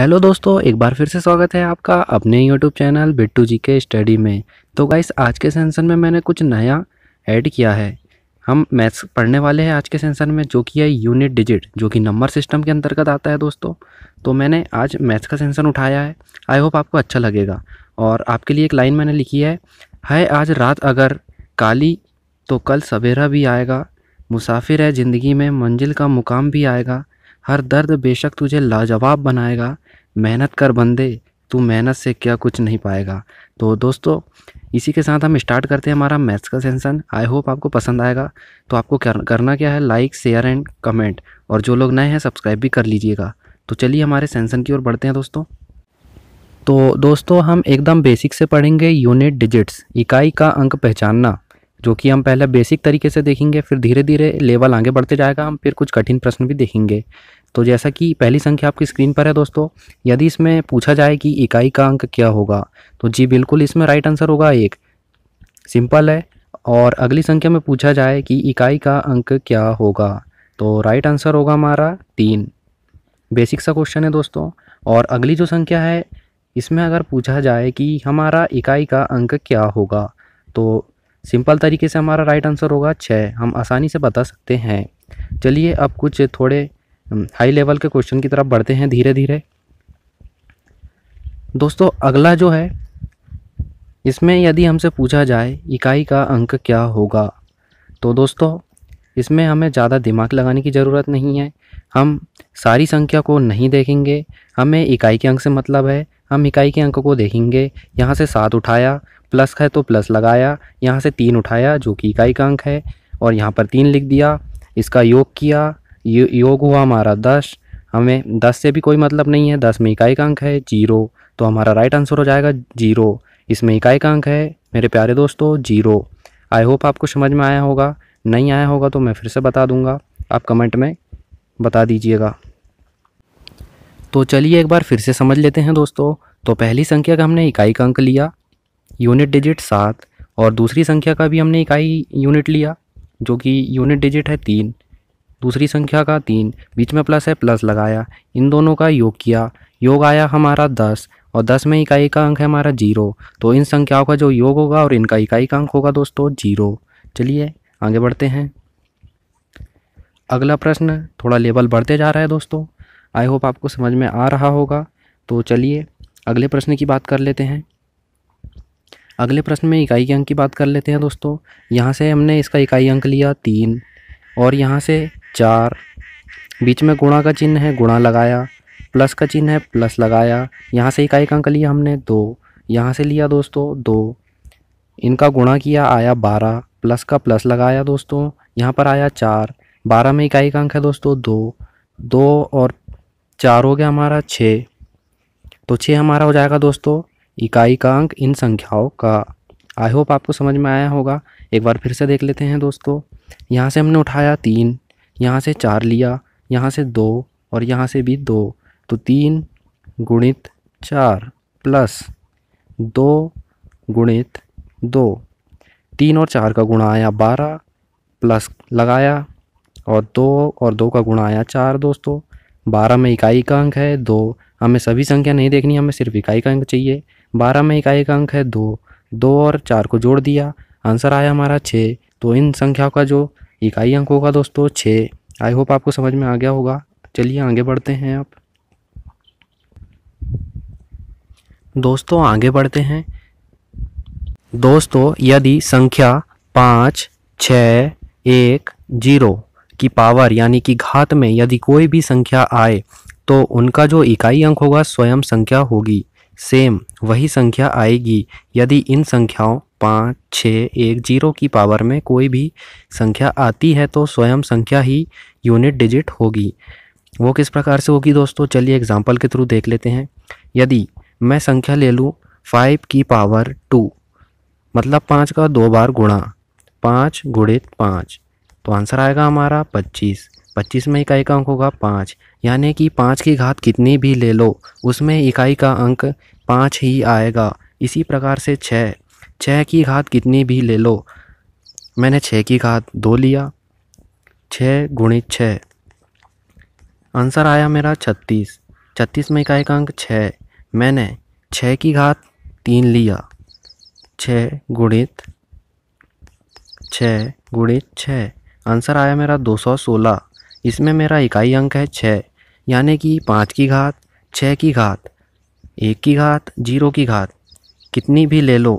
hello दोस्तों एक बार फिर से स्वागत है आपका अपने यूट्यूब चैनल बिट्टू जी के स्टडी में तो गाइस आज के सेंसन में मैंने कुछ नया ऐड किया है हम मैथ्स पढ़ने वाले हैं आज के सेंसन में जो कि है यूनिट डिजिट जो कि नंबर सिस्टम के अंतर्गत आता है दोस्तों तो मैंने आज मैथ्स का सेंसन उठाया है आई होप आपको अच्छा लगेगा और आपके लिए एक लाइन मैंने लिखी है है आज रात अगर काली तो कल सवेरा भी आएगा मुसाफिर है ज़िंदगी में मंजिल का मुकाम भी आएगा हर दर्द बेशक तुझे लाजवाब बनाएगा मेहनत कर बंदे तू मेहनत से क्या कुछ नहीं पाएगा तो दोस्तों इसी के साथ हम स्टार्ट करते हैं हमारा मैथ्स का सेंसन आई होप आपको पसंद आएगा तो आपको करना क्या है लाइक शेयर एंड कमेंट और जो लोग नए हैं सब्सक्राइब भी कर लीजिएगा तो चलिए हमारे सेंसन की ओर बढ़ते हैं दोस्तों तो दोस्तों हम एकदम बेसिक से पढ़ेंगे यूनिट डिजिट्स इकाई का अंक पहचानना जो कि हम पहले बेसिक तरीके से देखेंगे फिर धीरे धीरे लेवल आगे बढ़ते जाएगा हम फिर कुछ कठिन प्रश्न भी देखेंगे तो जैसा कि पहली संख्या आपकी स्क्रीन पर है दोस्तों यदि इसमें पूछा जाए कि इकाई का अंक क्या होगा तो जी बिल्कुल इसमें राइट आंसर होगा एक सिंपल है और अगली संख्या में पूछा जाए कि इकाई का अंक क्या होगा तो राइट आंसर होगा हमारा तीन बेसिक सा क्वेश्चन है दोस्तों और अगली जो संख्या है इसमें अगर पूछा जाए कि हमारा इकाई का अंक क्या होगा तो सिंपल तरीके से हमारा राइट आंसर होगा छः हम आसानी से बता सकते हैं चलिए अब कुछ थोड़े हाई हम्म, लेवल के क्वेश्चन की तरफ बढ़ते हैं धीरे धीरे दोस्तों अगला जो है इसमें यदि हमसे पूछा जाए इकाई का अंक क्या होगा तो दोस्तों इसमें हमें ज़्यादा दिमाग लगाने की ज़रूरत नहीं है हम सारी संख्या को नहीं देखेंगे हमें इकाई के अंक से मतलब है हम इकाई के अंक को देखेंगे यहाँ से सात उठाया प्लस है तो प्लस लगाया यहाँ से तीन उठाया जो कि इकाई का अंक है और यहाँ पर तीन लिख दिया इसका योग किया यो, योग हुआ हमारा दस हमें दस से भी कोई मतलब नहीं है दस में इकाई का अंक है जीरो तो हमारा राइट आंसर हो जाएगा जीरो इसमें इकाई का अंक है मेरे प्यारे दोस्तों जीरो आई होप आपको समझ में आया होगा नहीं आया होगा तो मैं फिर से बता दूंगा आप कमेंट में बता दीजिएगा तो चलिए एक बार फिर से समझ लेते हैं दोस्तों तो पहली संख्या का हमने इकाई का अंक लिया यूनिट डिजिट सात और दूसरी संख्या का भी हमने इकाई यूनिट लिया जो कि यूनिट डिजिट है तीन दूसरी संख्या का तीन बीच में प्लस है प्लस लगाया इन दोनों का योग किया योग आया हमारा दस और दस में इकाई का अंक है हमारा जीरो तो इन संख्याओं का जो योग होगा और इनका इकाई का अंक होगा दोस्तों जीरो चलिए आगे बढ़ते हैं अगला प्रश्न थोड़ा लेवल बढ़ते जा रहा है दोस्तों आई होप आपको समझ में आ रहा होगा तो चलिए अगले प्रश्न की बात कर लेते हैं अगले प्रश्न में इकाई के अंक की बात कर लेते हैं दोस्तों यहाँ से हमने इसका इकाई अंक लिया तीन और यहाँ से चार बीच में गुणा का चिन्ह है गुणा लगाया प्लस का चिन्ह है प्लस लगाया यहाँ से इकाई का अंक लिया हमने दो यहाँ से लिया दोस्तों दो इनका गुणा किया आया बारह प्लस का प्लस लगाया दोस्तों यहाँ पर आया चार बारह में इकाई का अंक है दोस्तों दो दो और चार हो गया हमारा छः तो छः हमारा हो जाएगा दोस्तों इकाई का अंक इन संख्याओं का आई होप आपको समझ में आया होगा एक बार फिर से देख लेते हैं दोस्तों यहाँ से हमने उठाया तीन यहाँ से चार लिया यहाँ से दो और यहाँ से भी दो तो तीन गुणित चार प्लस दो गुणित दो तीन और चार का गुणा आया बारह प्लस लगाया और दो और दो का गुणा आया चार दोस्तों बारह में इकाई का अंक है दो हमें सभी संख्या नहीं देखनी हमें सिर्फ इकाई का अंक चाहिए बारह में इकाई का अंक है दो दो और चार को जोड़ दिया आंसर आया हमारा छः तो इन संख्याओं का जो इकाई अंक होगा दोस्तों छः आई होप आपको समझ में आ गया होगा चलिए आगे बढ़ते हैं आप दोस्तों आगे बढ़ते हैं दोस्तों यदि संख्या पाँच छ एक जीरो की पावर यानी कि घात में यदि कोई भी संख्या आए तो उनका जो इकाई अंक होगा स्वयं संख्या होगी सेम वही संख्या आएगी यदि इन संख्याओं पाँच छः एक जीरो की पावर में कोई भी संख्या आती है तो स्वयं संख्या ही यूनिट डिजिट होगी वो किस प्रकार से होगी दोस्तों चलिए एग्जाम्पल के थ्रू देख लेते हैं यदि मैं संख्या ले लूँ फाइव की पावर टू मतलब पाँच का दो बार गुणा पाँच गुणित पाँच तो आंसर आएगा हमारा पच्चीस पच्चीस में एक अंक होगा पाँच यानी कि पाँच की घात कितनी भी ले लो उसमें इकाई का अंक पाँच ही आएगा इसी प्रकार से छः छः की घात कितनी भी ले लो मैंने छः की घात दो लिया छः गुणित छः आंसर आया मेरा छत्तीस छत्तीस में इकाई का अंक छः मैंने छः की घात तीन लिया छः गुणित छः गुणित छः आंसर आया मेरा दो सौ सोलह इसमें मेरा इकाई अंक है छः यानी कि पाँच की घात छः की घात एक की घात जीरो की घात कितनी भी ले लो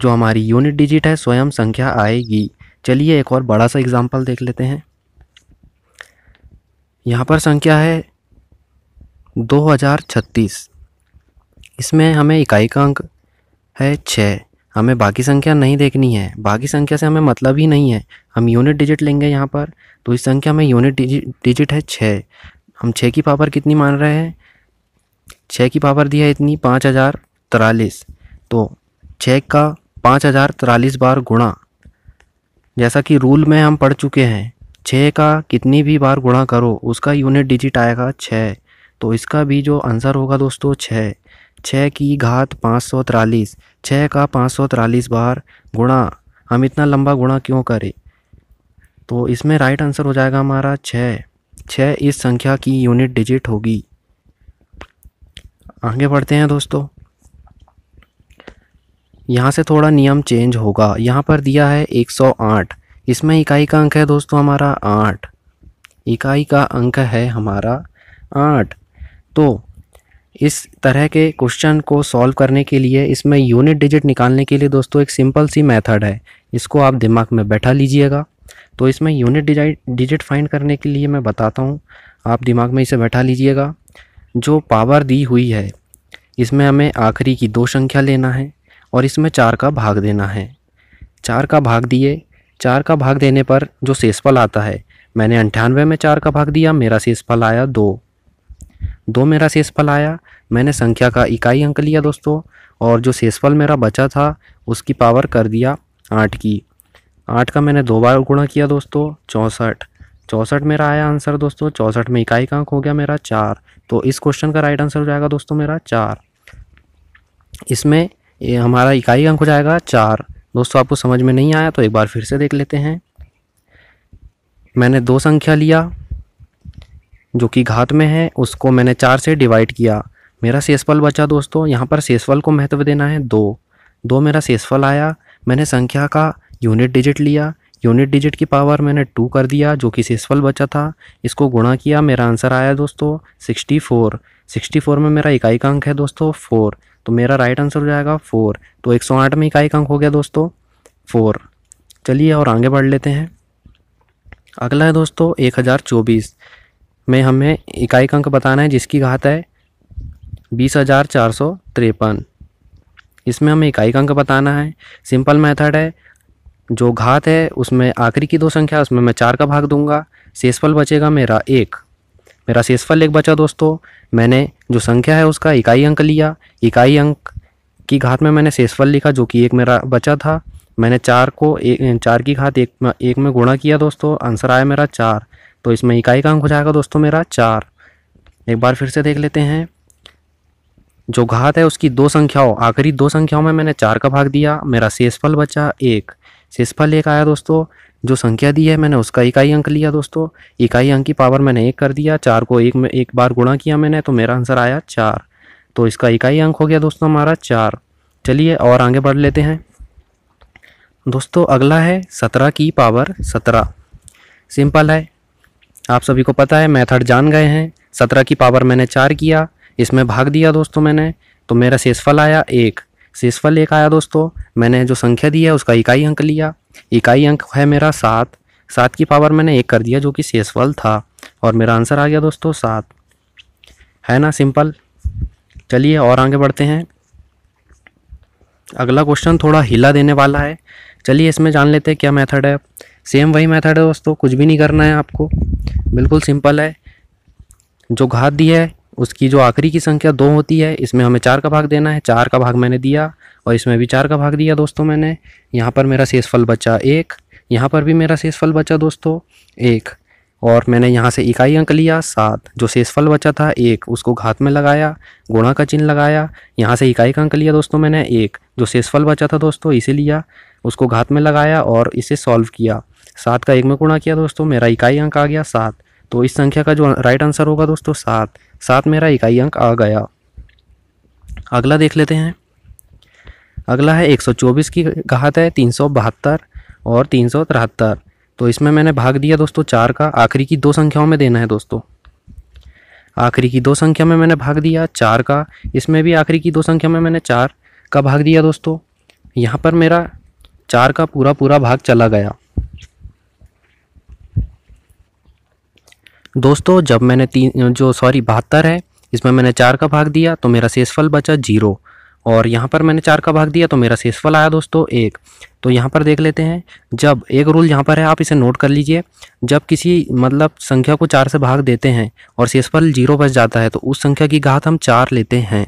जो हमारी यूनिट डिजिट है स्वयं संख्या आएगी चलिए एक और बड़ा सा एग्ज़ाम्पल देख लेते हैं यहाँ पर संख्या है 2036 इसमें हमें इकाई का अंक है छः हमें बाकी संख्या नहीं देखनी है बाकी संख्या से हमें मतलब ही नहीं है हम यूनिट डिजिट लेंगे यहाँ पर तो इस संख्या में यूनिट डिजिट है छः हम छः की पावर कितनी मान रहे हैं छः की पावर दिया इतनी पाँच हज़ार तिरालीस तो छः का पाँच हज़ार तिरालीस बार गुणा जैसा कि रूल में हम पढ़ चुके हैं छः का कितनी भी बार गुणा करो उसका यूनिट डिजिट आएगा छः तो इसका भी जो आंसर होगा दोस्तों छः छः की घात पाँच सौ तिरालीस छः का पाँच सौ तिरालीस बार गुणा हम इतना लंबा गुणा क्यों करें तो इसमें राइट आंसर हो जाएगा हमारा छः छः इस संख्या की यूनिट डिजिट होगी आगे बढ़ते हैं दोस्तों यहाँ से थोड़ा नियम चेंज होगा यहाँ पर दिया है 108 इसमें इकाई का अंक है दोस्तों हमारा आठ इकाई का अंक है हमारा आठ तो इस तरह के क्वेश्चन को सॉल्व करने के लिए इसमें यूनिट डिजिट निकालने के लिए दोस्तों एक सिंपल सी मेथड है इसको आप दिमाग में बैठा लीजिएगा तो इसमें यूनिट डिजिट फाइंड करने के लिए मैं बताता हूँ आप दिमाग में इसे बैठा लीजिएगा जो पावर दी हुई है इसमें हमें आखिरी की दो संख्या लेना है और इसमें चार का भाग देना है चार का भाग दिए चार का भाग देने पर जो शेषफल आता है मैंने अंठानवे में चार का भाग दिया मेरा शेषफल आया दो दो मेरा शेषफल आया मैंने संख्या का इकाई अंक लिया दोस्तों और जो शेषफल मेरा बचा था उसकी पावर कर दिया आठ की आठ का मैंने दो बार गुणा किया दोस्तों चौंसठ चौंसठ मेरा आया आंसर दोस्तों चौंसठ में इकाई का अंक हो गया मेरा चार तो इस क्वेश्चन का राइट आंसर हो जाएगा दोस्तों मेरा चार इसमें हमारा इकाई अंक हो जाएगा चार दोस्तों आपको समझ में नहीं आया तो एक बार फिर से देख लेते हैं मैंने दो संख्या लिया जो कि घात में है उसको मैंने चार से डिवाइड किया मेरा शेषफल बचा दोस्तों यहाँ पर शेषफल को महत्व देना है दो दो मेरा शेषफल आया मैंने संख्या का यूनिट डिजिट लिया यूनिट डिजिट की पावर मैंने टू कर दिया जो कि सेसफल बचा था इसको गुणा किया मेरा आंसर आया दोस्तों सिक्सटी फोर सिक्सटी फोर में मेरा इकाई का अंक है दोस्तों फोर तो मेरा राइट आंसर हो जाएगा फोर तो एक सौ आठ में इकाई का अंक हो गया दोस्तों फोर चलिए और आगे बढ़ लेते हैं अगला है दोस्तों एक हज़ार चौबीस में हमें इकाई का अंक बताना है जिसकी घात है बीस हज़ार चार सौ तिरपन इसमें हमें इकाई का अंक बताना है सिंपल मेथड है जो घात है उसमें आखिरी की दो संख्या उसमें मैं चार का भाग दूंगा शेषफल बचेगा मेरा एक मेरा शेषफल एक बचा दोस्तों मैंने जो संख्या है उसका इकाई अंक लिया इकाई अंक की घात में मैंने शेषफल लिखा जो कि एक मेरा बचा था मैंने चार को एक चार की घात एक में एक में गुणा किया दोस्तों आंसर आया मेरा चार तो इसमें इकाई का अंक हो जाएगा दोस्तों मेरा चार एक बार फिर से देख लेते हैं जो घात है उसकी दो संख्याओं आखिरी दो संख्याओं में मैंने चार का भाग दिया मेरा शेषफल बचा एक शेषफल एक आया दोस्तों जो संख्या दी है मैंने उसका इकाई अंक लिया दोस्तों इकाई अंक की पावर मैंने एक कर दिया चार को एक में एक बार गुणा किया मैंने तो मेरा आंसर आया चार तो इसका इकाई अंक हो गया दोस्तों हमारा चार चलिए और आगे बढ़ लेते हैं दोस्तों अगला है सत्रह की पावर सत्रह सिंपल है आप सभी को पता है मैथड जान गए हैं सत्रह की पावर मैंने चार किया इसमें भाग दिया दोस्तों मैंने तो मेरा शेषफल आया एक शेषफल एक आया दोस्तों मैंने जो संख्या दी है उसका इकाई अंक लिया इकाई अंक है मेरा सात सात की पावर मैंने एक कर दिया जो कि शेषफल था और मेरा आंसर आ गया दोस्तों सात है ना सिंपल चलिए और आगे बढ़ते हैं अगला क्वेश्चन थोड़ा हिला देने वाला है चलिए इसमें जान लेते हैं क्या मेथड है सेम वही मेथड है दोस्तों कुछ भी नहीं करना है आपको बिल्कुल सिंपल है जो घात दी है उसकी जो आखिरी की संख्या दो होती है इसमें हमें चार का भाग देना है चार का भाग मैंने दिया और इसमें भी चार का भाग दिया दोस्तों मैंने यहाँ पर मेरा शेषफल बचा एक यहाँ पर भी मेरा शेषफल बचा दोस्तों एक और मैंने यहाँ से इकाई अंक लिया सात जो शेषफल बचा था एक उसको घात में लगाया गुणा का चिन्ह लगाया यहाँ से इकाई का अंक लिया दोस्तों मैंने एक जो शेषफल बचा था दोस्तों इसे लिया उसको घात में लगाया और इसे सॉल्व किया सात का एक में गुणा किया दोस्तों मेरा इकाई अंक आ गया सात तो इस संख्या का जो राइट आंसर होगा दोस्तों सात साथ मेरा इकाई अंक आ गया अगला देख लेते हैं अगला है 124 की घात है तीन और तीन तो इसमें मैंने भाग दिया दोस्तों चार का आखिरी की दो संख्याओं में देना है दोस्तों आखिरी की दो संख्या में मैंने भाग दिया चार का इसमें भी आखिरी की दो संख्या में मैंने चार का भाग दिया दोस्तों यहाँ पर मेरा चार का पूरा पूरा भाग चला गया दोस्तों जब मैंने तीन जो सॉरी बहत्तर है इसमें मैंने चार का भाग दिया तो मेरा शेषफल बचा जीरो और यहाँ पर मैंने चार का भाग दिया तो मेरा शेषफल आया दोस्तों एक तो यहाँ पर देख लेते हैं जब एक रूल यहाँ पर है आप इसे नोट कर लीजिए जब किसी मतलब संख्या को चार से भाग देते हैं और शेषफल जीरो बच जाता है तो उस संख्या की घात हम चार लेते हैं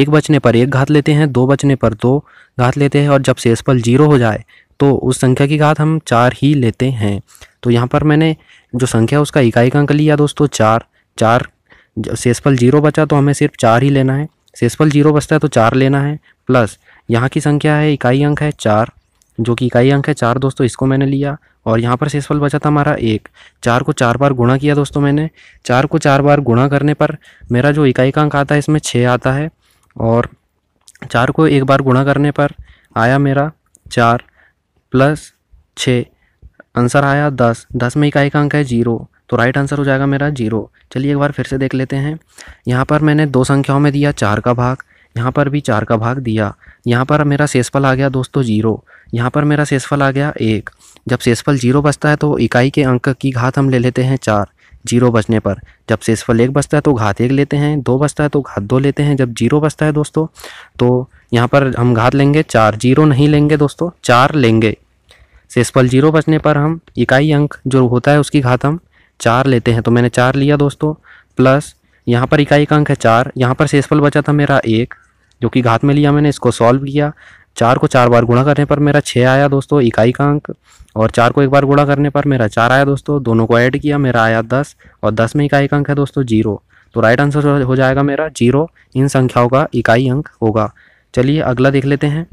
एक बचने पर एक घात लेते हैं दो बचने पर दो घात लेते हैं और जब शेषफल जीरो हो जाए तो उस संख्या की घात हम चार ही लेते हैं तो यहाँ पर मैंने जो संख्या उसका इकाई का अंक लिया दोस्तों चार चार शेषफल जीरो बचा तो हमें सिर्फ चार ही लेना है शेषफल जीरो बचता है तो चार लेना है प्लस यहाँ की संख्या है इकाई अंक है चार जो कि इकाई अंक है चार दोस्तों इसको मैंने लिया और यहाँ पर शेषफल बचा था हमारा एक चार को चार बार गुणा किया दोस्तों मैंने चार को चार बार गुणा करने पर मेरा जो इकाई का अंक आता है इसमें छः आता है और चार को एक बार गुणा करने पर आया मेरा चार प्लस छः आंसर आया दस दस में इकाई का अंक है जीरो तो राइट आंसर हो जाएगा मेरा जीरो चलिए एक बार फिर से देख लेते हैं यहाँ पर मैंने दो संख्याओं में दिया चार का भाग यहाँ पर भी चार का भाग दिया यहाँ पर मेरा शेषफल आ गया दोस्तों जीरो यहाँ पर मेरा शेषफल आ गया एक जब शेषफल जीरो बचता है तो इकाई के अंक की घात हम ले लेते हैं चार जीरो बचने पर जब शेषफल एक बचता है तो घात एक लेते हैं दो बचता है तो घात दो लेते हैं जब जीरो बचता है दोस्तों तो यहाँ पर हम घात लेंगे चार जीरो नहीं लेंगे दोस्तों चार लेंगे शेषफल जीरो बचने पर हम इकाई अंक जो होता है उसकी घात हम चार लेते हैं तो मैंने चार लिया दोस्तों प्लस यहाँ पर इकाई का अंक है चार यहाँ पर शेषफल बचा था मेरा एक जो कि घात में लिया मैंने इसको सॉल्व किया चार को चार बार गुणा करने पर मेरा छः आया दोस्तों इकाई का अंक और चार को एक बार गुणा करने पर मेरा चार आया दोस्तों दोनों को ऐड किया मेरा आया दस और दस में इकाई का अंक है दोस्तों जीरो तो राइट आंसर हो जाएगा मेरा जीरो इन संख्याओं का इकाई अंक होगा चलिए अगला देख लेते हैं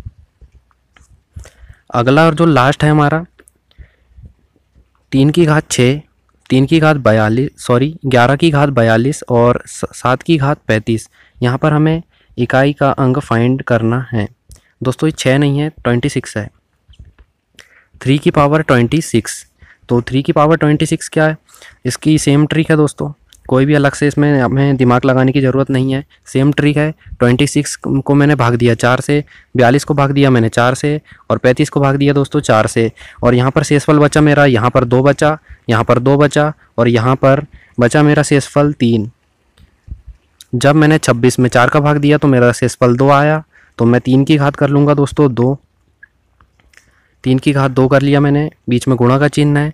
अगला और जो लास्ट है हमारा तीन की घात छः तीन की घात बयालीस सॉरी ग्यारह की घात बयालीस और सात की घात पैंतीस यहाँ पर हमें इकाई का अंग फाइंड करना है दोस्तों ये छः नहीं है ट्वेंटी सिक्स है थ्री की पावर ट्वेंटी सिक्स तो थ्री की पावर ट्वेंटी सिक्स क्या है इसकी सेम ट्रिक है दोस्तों कोई भी अलग से इसमें हमें दिमाग लगाने की ज़रूरत नहीं है सेम ट्रिक है ट्वेंटी सिक्स को मैंने भाग दिया चार से बयालीस को भाग दिया मैंने चार से और पैंतीस को भाग दिया दोस्तों चार से और यहाँ पर शेषफल बचा मेरा यहाँ पर दो बचा यहाँ पर दो बचा और यहाँ पर बचा मेरा शेषफल तीन जब मैंने छब्बीस में चार का भाग दिया तो मेरा शेषफल दो आया तो मैं तीन की घात कर लूँगा दोस्तों दो तीन की घात दो कर लिया मैंने बीच में गुणा का चिन्ह है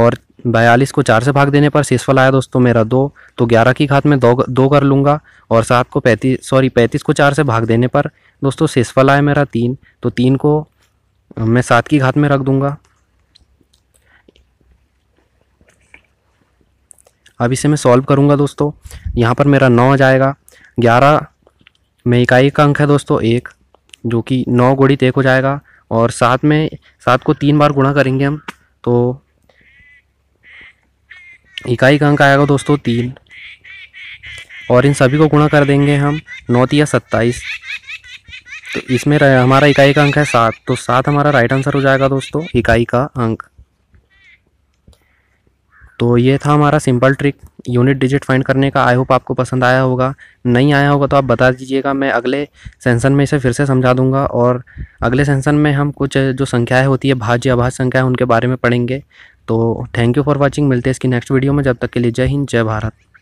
और बयालीस को चार से भाग देने पर शेषफल आया दोस्तों मेरा दो तो ग्यारह की घात में दो दो कर लूँगा और सात को पैंतीस सॉरी पैंतीस को चार से भाग देने पर दोस्तों शेषफल आया मेरा तीन तो तीन को मैं सात की घात में रख दूँगा अब इसे मैं सॉल्व करूँगा दोस्तों यहाँ पर मेरा नौ आ जाएगा ग्यारह में इकाई का अंक है दोस्तों एक जो कि नौ गुणित एक हो जाएगा और सात में सात को तीन बार गुणा करेंगे हम तो इकाई का अंक आएगा दोस्तों तीन और इन सभी को गुणा कर देंगे हम नौ या सत्ताईस तो इसमें हमारा इकाई का अंक है सात तो सात हमारा राइट आंसर हो जाएगा दोस्तों इकाई का अंक तो ये था हमारा simple trick unit digit find करने का आई होप आपको पसंद आया होगा नहीं आया होगा तो आप बता दीजिएगा मैं अगले सेंसन में इसे फिर से समझा दूंगा और अगले सेंसन में हम कुछ जो संख्याएं होती है भाज्य अभाज्य संख्याएं उनके बारे में पढ़ेंगे तो थैंक यू फॉर वॉचिंग मिलते हैं इसकी नेक्स्ट वीडियो में जब तक के लिए जय हिंद जय भारत